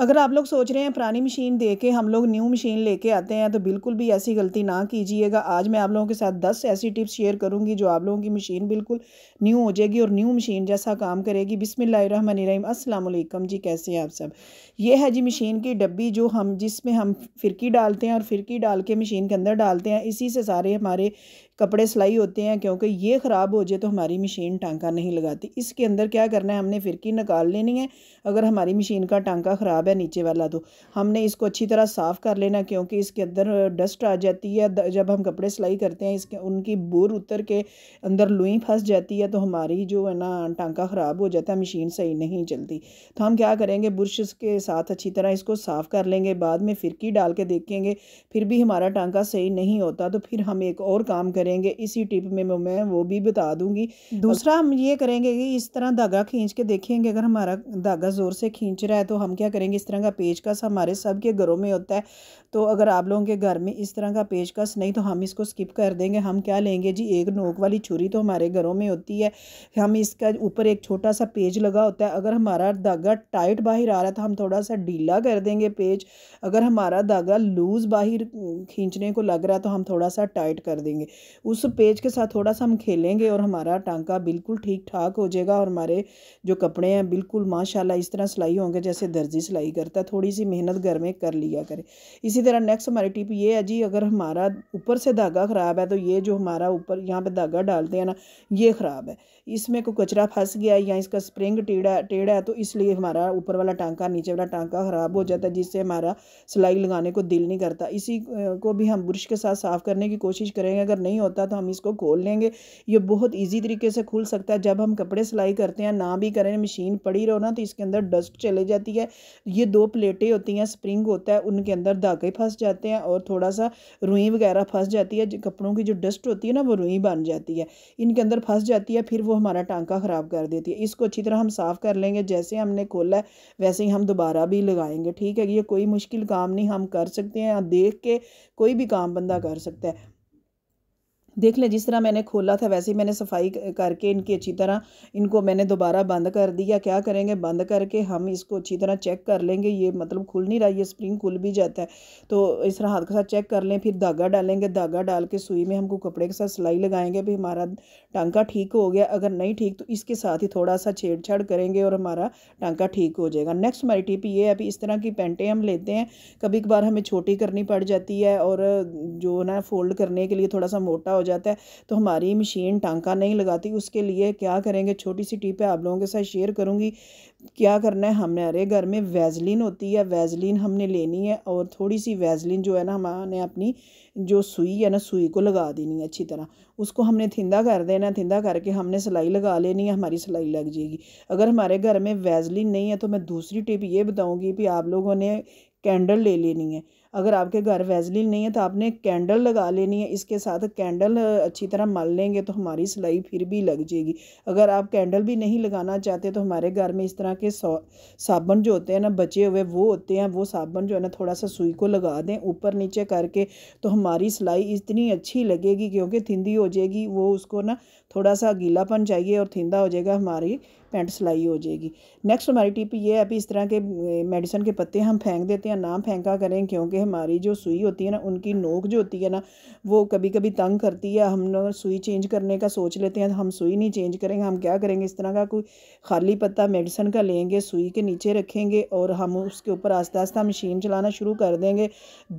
अगर आप लोग सोच रहे हैं पुरानी मशीन दे के हम लोग न्यू मशीन लेके आते हैं तो बिल्कुल भी ऐसी गलती ना कीजिएगा आज मैं आप लोगों के साथ दस ऐसी टिप्स शेयर करूंगी जो आप लोगों की मशीन बिल्कुल न्यू हो जाएगी और न्यू मशीन जैसा काम करेगी बिसमीम असलम जी कैसे हैं आप सब ये है जी मशीन की डब्बी जो हम जिसमें हम फिरकी डालते हैं और फिरकी डाल के मशीन के अंदर डालते हैं इसी से सारे हमारे कपड़े सिलाई होते हैं क्योंकि ये ख़राब हो जाए तो हमारी मशीन टांका नहीं लगाती इसके अंदर क्या करना है हमने फिरकी निकाल लेनी है अगर हमारी मशीन का टांका ख़राब ख़राब है नीचे वाला तो हमने इसको अच्छी तरह साफ़ कर लेना क्योंकि इसके अंदर डस्ट आ जाती है जब हम कपड़े सिलाई करते हैं इसके उनकी बुर उतर के अंदर लुई फंस जाती है तो हमारी जो है ना टांका ख़राब हो जाता है मशीन सही नहीं चलती तो हम क्या करेंगे ब्रश के साथ अच्छी तरह इसको साफ़ कर लेंगे बाद में फिरकी डाल के देखेंगे फिर भी हमारा टांका सही नहीं होता तो फिर हम एक और काम करेंगे इसी टिप में मैं वो भी बता दूंगी दूसरा हम ये करेंगे कि इस तरह धागा खींच के देखेंगे अगर हमारा धागा ज़ोर से खींच रहा है तो हम क्या करेंगे रखेंगे इस तरह का पेचकस हमारे सब के घरों में होता है तो अगर आप लोगों के घर में इस तरह का पेचकस नहीं तो हम इसको स्किप कर देंगे हम क्या लेंगे जी एक नोक वाली छुरी तो हमारे घरों में होती है हम इसका ऊपर एक छोटा सा पेज लगा होता है अगर हमारा धागा टाइट बाहर आ रहा है तो हम थोड़ा सा ढीला कर देंगे पेज अगर हमारा धागा लूज़ बाहर खींचने को लग रहा है तो हम थोड़ा सा टाइट कर देंगे उस पेज के साथ थोड़ा सा हम खेलेंगे और हमारा टांका बिल्कुल ठीक ठाक हो जाएगा और हमारे जो कपड़े हैं बिल्कुल माशाल्लाह इस तरह सिलाई होंगे जैसे दर्जी सिलाई नहीं करता थोड़ी सी मेहनत घर में कर लिया करें इसी तरह नेक्स्ट हमारी टिप ये है जी अगर हमारा ऊपर से धागा ख़राब है तो ये जो हमारा ऊपर यहाँ पे धागा डालते हैं ना ये ख़राब है इसमें कोई कचरा फंस गया या इसका स्प्रिंग टेढ़ा टेढ़ा है तो इसलिए हमारा ऊपर वाला टांका नीचे वाला टांका ख़राब हो जाता है जिससे हमारा सिलाई लगाने को दिल नहीं करता इसी को भी हम ब्रश के साथ साफ़ करने की कोशिश करेंगे अगर नहीं होता तो हम इसको खोल लेंगे ये बहुत ईजी तरीके से खुल सकता है जब हम कपड़े सिलाई करते हैं ना भी करें मशीन पड़ी रहो ना तो इसके अंदर डस्ट चले जाती है ये दो प्लेटें होती हैं स्प्रिंग होता है उनके अंदर धागे फंस जाते हैं और थोड़ा सा रुई वगैरह फंस जाती है कपड़ों की जो डस्ट होती है ना वो रुई बन जाती है इनके अंदर फंस जाती है फिर वो हमारा टांका ख़राब कर देती है इसको अच्छी तरह हम साफ़ कर लेंगे जैसे हमने खोला है वैसे ही हम दोबारा भी लगाएंगे ठीक है ये कोई मुश्किल काम नहीं हम कर सकते हैं देख के कोई भी काम बंदा कर सकता है देख लें जिस तरह मैंने खोला था वैसे ही मैंने सफाई करके इनकी अच्छी तरह इनको मैंने दोबारा बंद कर दिया क्या करेंगे बंद करके हम इसको अच्छी तरह चेक कर लेंगे ये मतलब खुल नहीं रहा ये स्प्रिंग खुल भी जाता है तो इस तरह हाथ के साथ चेक कर लें फिर धागा डालेंगे धागा डाल के सुई में हमको कपड़े के साथ सिलाई लगाएंगे भी हमारा टांका ठीक हो गया अगर नहीं ठीक तो इसके साथ ही थोड़ा सा छेड़छाड़ करेंगे और हमारा टांका ठीक हो जाएगा नेक्स्ट हमारी टिप ये है अभी इस तरह की पेंटें हम लेते हैं कभी कभार हमें छोटी करनी पड़ जाती है और जो ना फोल्ड करने के लिए थोड़ा सा मोटा हो जाता है तो हमारी मशीन टांका नहीं लगाती उसके लिए क्या करेंगे छोटी सी टिप है आप लोगों के साथ शेयर करूँगी क्या करना है हमने अरे घर में वैजलिन होती है वैजलिन हमने लेनी है और थोड़ी सी वैजलिन जो है ना हमने अपनी जो सुई है ना सुई को लगा देनी है अच्छी तरह उसको हमने थिंदा कर देना थिंदा करके हमने सिलाई लगा लेनी है हमारी सिलाई लग जाएगी अगर हमारे घर में वैजलिन नहीं है तो मैं दूसरी टिप ये बताऊँगी कि आप लोगों ने कैंडल ले लेनी है अगर आपके घर वैजलिन नहीं है तो आपने कैंडल लगा लेनी है इसके साथ कैंडल अच्छी तरह मल लेंगे तो हमारी सिलाई फिर भी लग जाएगी अगर आप कैंडल भी नहीं लगाना चाहते तो हमारे घर में इस तरह के साबुन जो होते हैं ना बचे हुए वो होते हैं वो साबुन जो है ना थोड़ा सा सुई को लगा दें ऊपर नीचे करके तो हमारी सिलाई इतनी अच्छी लगेगी क्योंकि थिंदी हो जाएगी वो उसको ना थोड़ा सा गीलापन चाहिए और थिंदा हो जाएगा हमारी पेंट सिलाई हो जाएगी नेक्स्ट हमारी टिप ये है अभी इस तरह के मेडिसन के पत्ते हम फेंक देते हैं ना फेंका करें क्योंकि हमारी जो सुई होती है ना उनकी नोक जो होती है ना वो कभी कभी तंग करती है हम लोग सुई चेंज करने का सोच लेते हैं तो हम सुई नहीं चेंज करेंगे हम क्या करेंगे इस तरह का कोई खाली पत्ता मेडिसन का लेंगे सुई के नीचे रखेंगे और हम उसके ऊपर आस्ता आस्ता मशीन चलाना शुरू कर देंगे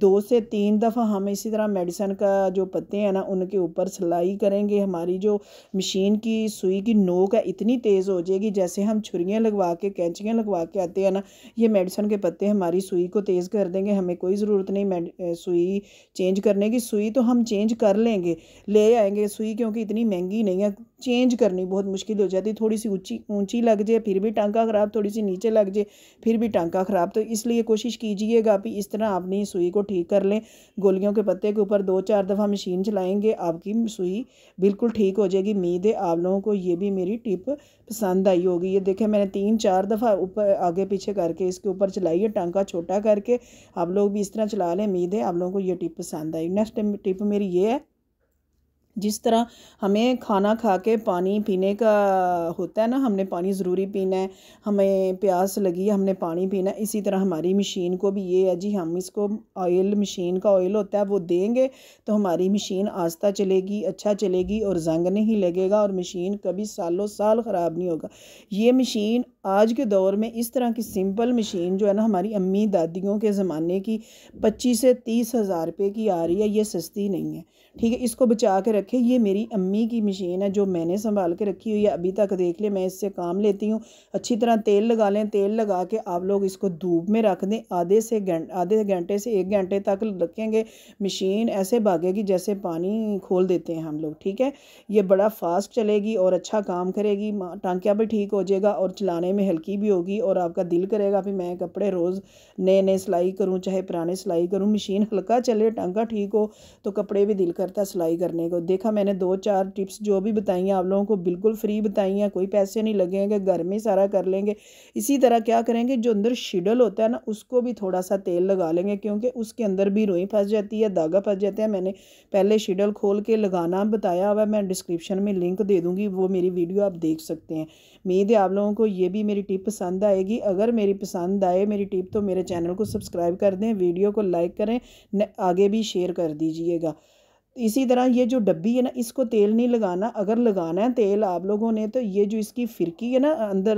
दो से तीन दफ़ा हम इसी तरह मेडिसन का जो पत्ते हैं ना उनके ऊपर सिलाई करेंगे हमारी जो मशीन की सुई की नोक है इतनी तेज़ हो जाएगी जैसे हम छुरियाँ लगवा के कैंचियाँ लगवा के आते हैं ना ये मेडिसन के पत्ते हमारी सुई को तेज़ कर देंगे हमें कोई ज़रूरत ज़रूरत नहीं सुई चेंज करने की सुई तो हम चेंज कर लेंगे ले आएंगे सुई क्योंकि इतनी महंगी नहीं है चेंज करनी बहुत मुश्किल हो जाती थोड़ी सी ऊंची ऊंची लग जाए फिर भी टांका ख़राब थोड़ी सी नीचे लग जाए फिर भी टांका ख़राब तो इसलिए कोशिश कीजिएगा कि इस तरह अपनी सुई को ठीक कर लें गोलियों के पत्ते के ऊपर दो चार दफ़ा मशीन चलाएँगे आपकी सुई बिल्कुल ठीक हो जाएगी उम्मीद है आप लोगों को ये भी मेरी टिप पसंद आई होगी ये देखें मैंने तीन चार दफ़ा ऊपर आगे पीछे करके इसके ऊपर चलाई है टांका छोटा करके आप लोग भी इस तरह चला लें उम्मीद है आप लोगों को ये टिप पसंद आई नेक्स्ट टिप मेरी ये है जिस तरह हमें खाना खा के पानी पीने का होता है ना हमने पानी ज़रूरी पीना है हमें प्यास लगी है हमने पानी पीना है इसी तरह हमारी मशीन को भी ये है जी हम इसको ऑयल मशीन का ऑयल होता है वो देंगे तो हमारी मशीन आस्ता चलेगी अच्छा चलेगी और जंग नहीं लगेगा और मशीन कभी सालों साल ख़राब नहीं होगा ये मशीन आज के दौर में इस तरह की सिंपल मशीन जो है ना हमारी अम्मी दादियों के ज़माने की पच्चीस से तीस हज़ार रुपये की आ रही है ये सस्ती नहीं है ठीक है इसको बचा के रखें ये मेरी अम्मी की मशीन है जो मैंने संभाल के रखी हुई है अभी तक देख लें मैं इससे काम लेती हूँ अच्छी तरह तेल लगा लें तेल लगा के आप लोग इसको धूप में रख दें आधे से आधे घंटे से एक घंटे तक रखेंगे मशीन ऐसे भागेगी जैसे पानी खोल देते हैं हम लोग ठीक है ये बड़ा फास्ट चलेगी और अच्छा काम करेगी टांकिया भी ठीक हो जाएगा और चलाने में हल्की भी होगी और आपका दिल करेगा फिर मैं कपड़े रोज़ नए नए सिलाई करूँ चाहे पुराने सिलाई करूँ मशीन हल्का चले टांका ठीक हो तो कपड़े भी दिल कर करता सिलाई करने को देखा मैंने दो चार टिप्स जो भी बताई हैं आप लोगों को बिल्कुल फ्री बताई हैं कोई पैसे नहीं लगेंगे घर में सारा कर लेंगे इसी तरह क्या करेंगे जो अंदर शिडल होता है ना उसको भी थोड़ा सा तेल लगा लेंगे क्योंकि उसके अंदर भी रुई फंस जाती है धागा फंस जाता है मैंने पहले शिडल खोल के लगाना बताया हुआ मैं डिस्क्रिप्शन में लिंक दे दूँगी वो मेरी वीडियो आप देख सकते हैं उम्मीद है आप लोगों को ये भी मेरी टिप पसंद आएगी अगर मेरी पसंद आए मेरी टिप तो मेरे चैनल को सब्सक्राइब कर दें वीडियो को लाइक करें आगे भी शेयर कर दीजिएगा इसी तरह ये जो डब्बी है ना इसको तेल नहीं लगाना अगर लगाना है तेल आप लोगों ने तो ये जो इसकी फिरकी है ना अंदर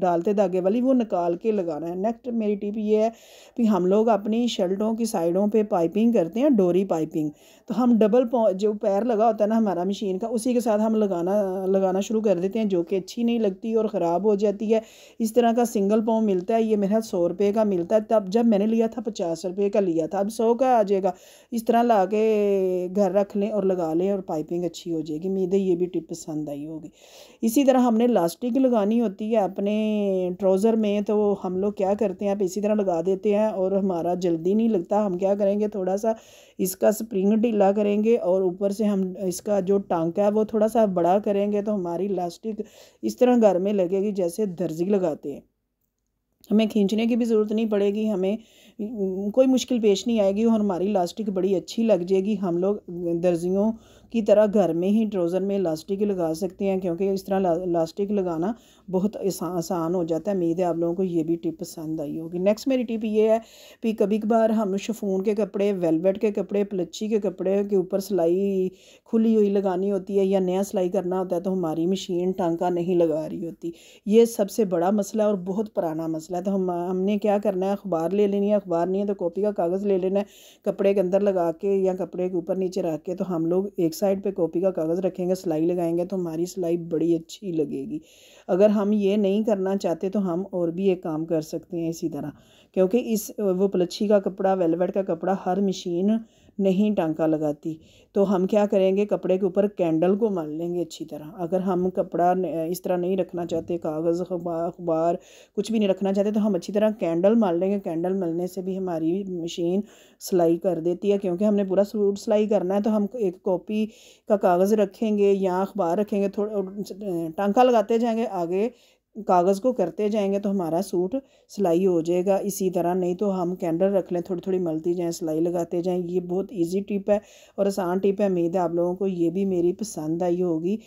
डालते धागे वाली वो निकाल के लगाना है नेक्स्ट मेरी टिप ये है कि हम लोग अपनी शर्टों की साइडों पे पाइपिंग करते हैं डोरी पाइपिंग तो हम डबल जो पैर लगा होता है ना हमारा मशीन का उसी के साथ हम लगाना लगाना शुरू कर देते हैं जो कि अच्छी नहीं लगती और ख़राब हो जाती है इस तरह का सिंगल पाँव मिलता है ये मेरे हाथ सौ रुपये का मिलता है तब जब मैंने लिया था पचास रुपये का लिया था अब सौ का आ जाएगा इस तरह ला के घर रख लें और लगा लें और पाइपिंग अच्छी हो जाएगी उम्मीद है तो ये भी टिप पसंद आई होगी इसी तरह हमने लास्टिक लगानी होती है अपने ट्राउज़र में तो हम लोग क्या करते हैं आप इसी तरह लगा देते हैं और हमारा जल्दी नहीं लगता हम क्या करेंगे थोड़ा सा इसका स्प्रिंग ढीला करेंगे और ऊपर से हम इसका जो टांका है वो थोड़ा सा बड़ा करेंगे तो हमारी लास्टिक इस तरह घर में लगेगी जैसे दर्जी लगाते हैं हमें खींचने की भी ज़रूरत नहीं पड़ेगी हमें कोई मुश्किल पेश नहीं आएगी और हमारी लास्टिक बड़ी अच्छी लग जाएगी हम लोग दर्जियों की तरह घर में ही ट्रोज़र में इलास्टिक लगा सकते हैं क्योंकि इस तरह इलास्टिक लगाना बहुत आसान आसान हो जाता है उम्मीद है आप लोगों को ये भी टिप पसंद आई होगी नेक्स्ट मेरी टिप ये है कि कभी कभार हम शफून के कपड़े वेलवेट के कपड़े प्लच्ची के कपड़े के ऊपर सिलाई खुली हुई लगानी होती है या नया सिलाई करना होता है तो हमारी मशीन टांका नहीं लगा रही होती ये सबसे बड़ा मसला और बहुत पुराना मसला है तो हम हमने क्या करना है अखबार ले लेनी है अखबार नहीं है तो कॉपी का कागज़ ले लेना है कपड़े के अंदर लगा के या कपड़े के ऊपर नीचे रख के तो हम लोग एक साइड पे कॉपी का कागज़ रखेंगे सिलाई लगाएंगे तो हमारी सिलाई बड़ी अच्छी लगेगी अगर हम ये नहीं करना चाहते तो हम और भी एक काम कर सकते हैं इसी तरह क्योंकि इस वो पलच्छी का कपड़ा वेलवेट का कपड़ा हर मशीन नहीं टांका लगाती तो हम क्या करेंगे कपड़े के ऊपर कैंडल को मान लेंगे अच्छी तरह अगर हम कपड़ा इस तरह नहीं रखना चाहते कागज़ अखबार कुछ भी नहीं रखना चाहते तो हम अच्छी तरह कैंडल मान लेंगे कैंडल मलने से भी हमारी मशीन सिलाई कर देती है क्योंकि हमने पूरा सूट सिलाई करना है तो हम एक कॉपी का कागज़ रखेंगे या अखबार रखेंगे थोड़ा टांका लगाते जाएंगे आगे कागज़ को करते जाएंगे तो हमारा सूट सिलाई हो जाएगा इसी तरह नहीं तो हम कैंडल रख लें थोड़ी थोड़ी मलती जाएं सिलाई लगाते जाएं ये बहुत इजी टिप है और आसान टिप है उम्मीद है आप लोगों को ये भी मेरी पसंद आई होगी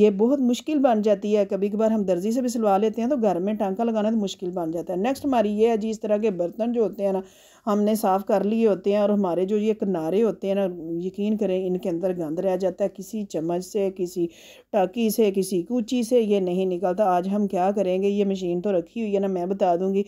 ये बहुत मुश्किल बन जाती है कभी कभार हम दर्जी से भी सिलवा लेते हैं तो घर में टांका लगाना तो मुश्किल बन जाता है नेक्स्ट हमारी ये है जी इस तरह के बर्तन जो होते हैं ना हमने साफ़ कर लिए होते हैं और हमारे जो ये किनारे होते हैं ना यकीन करें इनके अंदर गंद रह जाता है किसी चम्मच से किसी टाकी से किसी कूची से ये नहीं निकलता आज हम क्या करेंगे ये मशीन तो रखी हुई है ना मैं बता दूंगी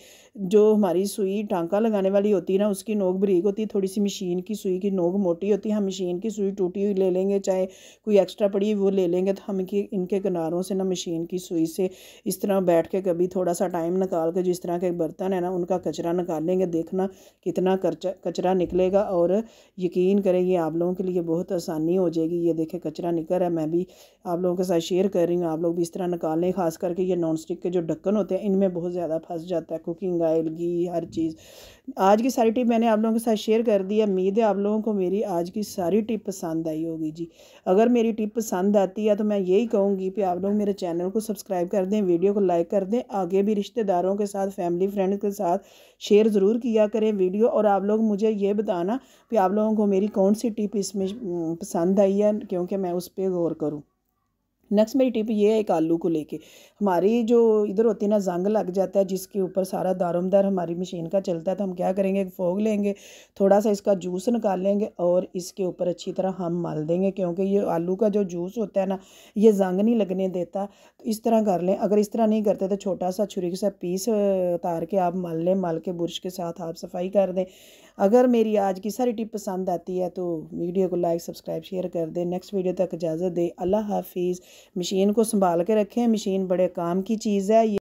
जो हमारी सुई टाँका लगाने वाली होती है ना उसकी नोक बरीक होती है थोड़ी सी मशीन की सुई की नोक मोटी होती है हम मशीन की सुई टूटी हुई ले लेंगे चाहे कोई एक्स्ट्रा पड़ी वो ले लेंगे तो हम इनके किनारों से ना मशीन की सुई से इस तरह बैठ के कभी थोड़ा सा टाइम निकाल के जिस तरह के बर्तन है ना उनका कचरा निकालेंगे देखना कितना कचरा निकलेगा और यकीन करें ये आप लोगों के लिए बहुत आसानी हो जाएगी ये देखें कचरा निकल रहा है मैं भी आप लोगों के साथ शेयर कर रही हूँ आप लोग भी इस तरह निकालें खास करके ये नॉन स्टिक के जो ढक्कन होते हैं इनमें बहुत ज़्यादा फंस जाता है कुकिंग ऑयल घी हर चीज़ आज की सारी टिप मैंने आप लोगों के साथ शेयर कर दी है उम्मीद है आप लोगों को मेरी आज की सारी टिप पसंद आई होगी जी अगर मेरी टिप पसंद आती है तो मैं यही कहूँगी कि आप लोग मेरे चैनल को सब्सक्राइब कर दें वीडियो को लाइक कर दें आगे भी रिश्तेदारों के साथ फैमिली फ्रेंड्स के साथ शेयर ज़रूर किया करें वीडियो और आप लोग मुझे ये बताना कि आप लोगों को मेरी कौन सी टिप इसमें पसंद आई है क्योंकि मैं उस पर गौर करूँ नेक्स्ट मेरी टिप ये है एक आलू को लेके हमारी जो इधर होती है ना जंग लग जाता है जिसके ऊपर सारा दारोमदार हमारी मशीन का चलता है तो हम क्या करेंगे फोग लेंगे थोड़ा सा इसका जूस निकाल लेंगे और इसके ऊपर अच्छी तरह हम मल देंगे क्योंकि ये आलू का जो जूस होता है ना ये जंग नहीं लगने देता तो इस तरह कर लें अगर इस तरह नहीं करते तो छोटा सा छुरी सा पीस उतार के आप मल लें मल के बुरश के साथ आप सफाई कर दें अगर मेरी आज की सारी टिप पसंद आती है तो वीडियो को लाइक सब्सक्राइब शेयर कर दें नेक्स्ट वीडियो तक इजाज़त दें अल्लाह हाफिज़ मशीन को संभाल के रखें मशीन बड़े काम की चीज़ है